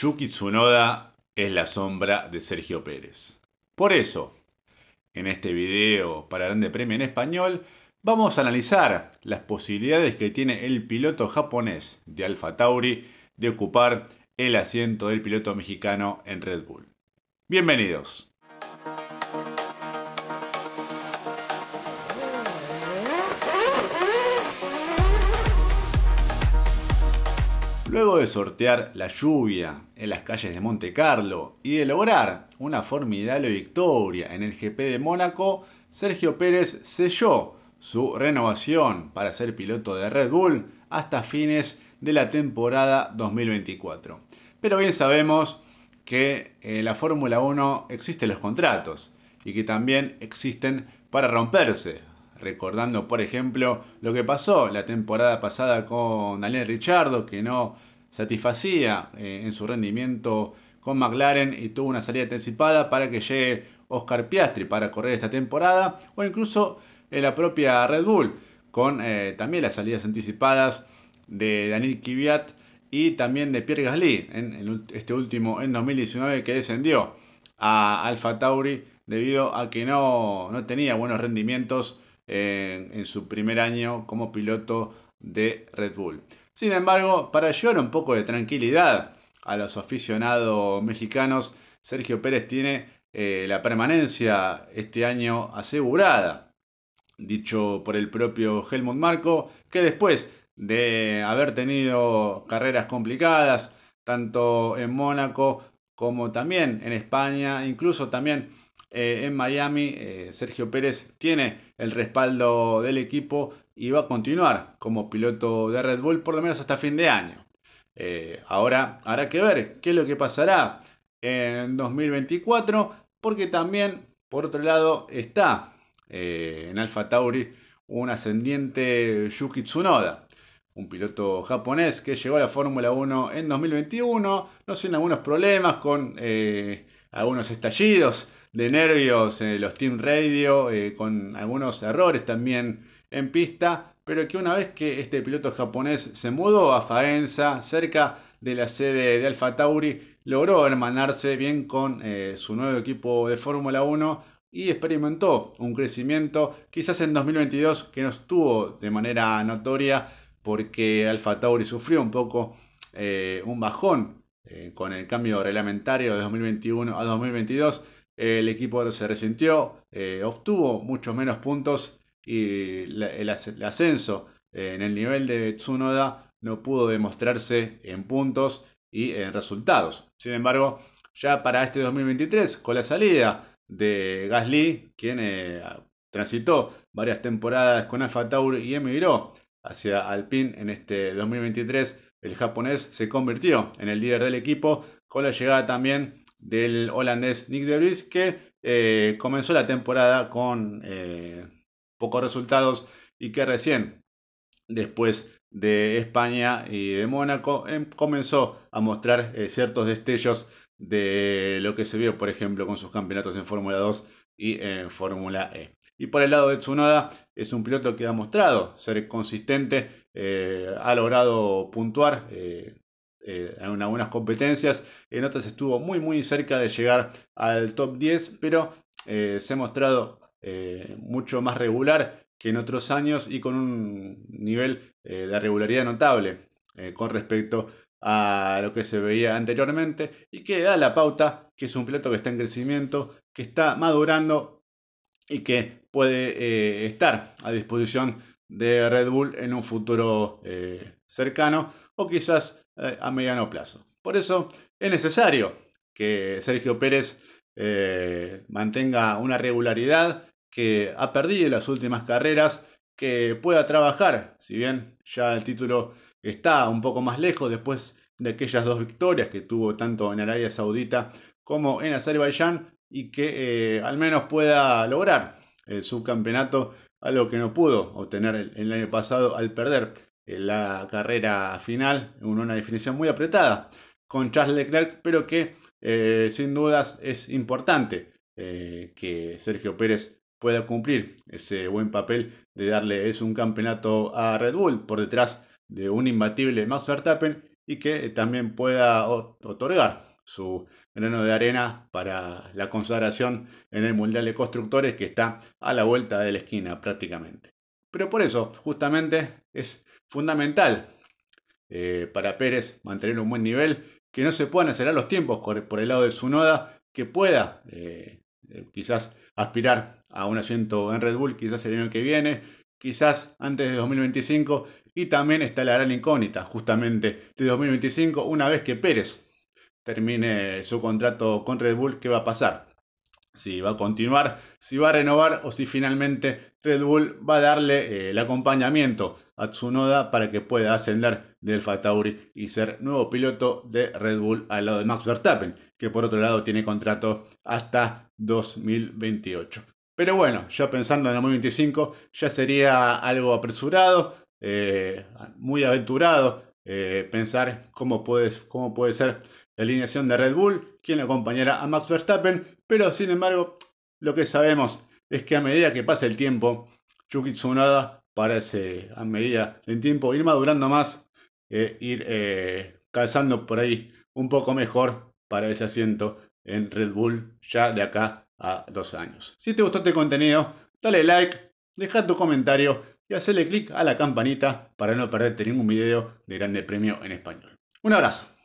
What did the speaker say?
Yuki Tsunoda es la sombra de Sergio Pérez. Por eso, en este video para Grande Premio en Español, vamos a analizar las posibilidades que tiene el piloto japonés de Alfa Tauri de ocupar el asiento del piloto mexicano en Red Bull. Bienvenidos. Luego de sortear la lluvia en las calles de Monte Carlo y de lograr una formidable victoria en el GP de Mónaco, Sergio Pérez selló su renovación para ser piloto de Red Bull hasta fines de la temporada 2024. Pero bien sabemos que en eh, la Fórmula 1 existen los contratos y que también existen para romperse recordando por ejemplo lo que pasó la temporada pasada con Daniel Richardo, que no satisfacía eh, en su rendimiento con McLaren y tuvo una salida anticipada para que llegue Oscar Piastri para correr esta temporada, o incluso en eh, la propia Red Bull, con eh, también las salidas anticipadas de Daniel Kvyat y también de Pierre Gasly, en, este último en 2019 que descendió a Alfa Tauri debido a que no, no tenía buenos rendimientos en, su primer año como piloto de Red Bull. Sin embargo, para llevar un poco de tranquilidad a los aficionados mexicanos, Sergio Pérez tiene eh, la permanencia este año asegurada, dicho por el propio Helmut Marco, que después de haber tenido carreras complicadas, tanto en Mónaco como también en España, incluso también eh, en Miami, eh, Sergio Pérez tiene el respaldo del equipo y va a continuar como piloto de Red Bull por lo menos hasta fin de año. Eh, ahora habrá que ver qué es lo que pasará en 2024, porque también, por otro lado, está en Alfa Tauri un ascendiente Yuki Tsunoda un piloto japonés que llegó a la Fórmula 1 en 2021, no sin algunos problemas con eh, algunos estallidos de nervios en eh, los Team Radio, eh, con algunos errores también en pista, pero que una vez que este piloto japonés se mudó a Faenza, cerca de la sede de Alfa Tauri, logró hermanarse bien con su nuevo equipo de Fórmula 1, y experimentó un crecimiento quizás en 2022 que no estuvo de manera notoria, porque Alfa Tauri sufrió un poco eh, un bajón eh, con el cambio reglamentario de 2021 a 2022. el equipo se resintió, eh, obtuvo muchos menos puntos y el, ascenso en el nivel de Tsunoda no pudo demostrarse en puntos y en resultados. Sin embargo, ya para este 2023, con la salida de Gasly, quien transitó varias temporadas con Alfa Tauri y emigró hacia Alpine en este 2023. El japonés se convirtió en el líder del equipo con la llegada también del holandés Nick de que eh, comenzó la temporada con eh, pocos resultados y que recién después de España y de Mónaco em, comenzó a mostrar eh, ciertos destellos de lo que se vio por ejemplo con sus campeonatos en Fórmula 2 y en Fórmula E. Y por el lado de Tsunoda, es un piloto que ha mostrado ser consistente, eh, ha logrado puntuar eh, eh, en algunas competencias, en otras estuvo muy muy cerca de llegar al top 10, pero se ha mostrado mucho más regular que en otros años y con un nivel de regularidad notable con respecto a lo que se veía anteriormente y que da la pauta que es un piloto que está en crecimiento, que está madurando y que puede eh, estar a disposición de Red Bull en un futuro eh, cercano o quizás eh, a mediano plazo. Por eso es necesario que Sergio Pérez mantenga una regularidad que ha perdido en las últimas carreras, que pueda trabajar, si bien ya el título está un poco más lejos después de aquellas dos victorias que tuvo tanto en Arabia Saudita como en Azerbaiyán, y que eh, al menos pueda lograr el subcampeonato, lo que no pudo obtener el, año pasado al perder la carrera final, una definición muy apretada con Charles Leclerc, pero que eh, sin dudas es importante eh, que Sergio Pérez pueda cumplir ese buen papel de darle es un campeonato a Red Bull por detrás de un imbatible Max Verstappen y que también pueda otorgar su grano de arena para la consagración en el Mundial de Constructores que está a la vuelta de la esquina prácticamente. Pero por eso, justamente, es fundamental eh, para Pérez mantener un buen nivel, que no se puedan acelerar los tiempos por el lado de su noda, que pueda eh, eh, quizás aspirar a un asiento en Red Bull, quizás el año que viene, quizás antes de 2025, y también está la gran incógnita, justamente de 2025, una vez que Pérez termine su contrato con Red Bull, ¿qué va a pasar? Si va a continuar, si va a renovar o si finalmente Red Bull va a darle eh, el acompañamiento a Tsunoda para que pueda ascender del Fatauri y ser nuevo piloto de Red Bull al lado de Max Verstappen, que por otro lado tiene contrato hasta 2028. Pero bueno, ya pensando en el 2025, ya sería algo apresurado, eh, muy aventurado eh, pensar cómo puede, cómo puede ser la alineación de Red Bull, quien acompañará a Max Verstappen, pero sin embargo, lo que sabemos es que a medida que pasa el tiempo, Yuki Tsunoda parece, a medida en tiempo, ir madurando más, eh, ir eh, calzando por ahí un poco mejor para ese asiento en Red Bull ya de acá a dos años. Si te gustó este contenido, dale like, deja tu comentario y hacerle clic a la campanita para no perderte ningún video de Grande Premio en Español. Un abrazo.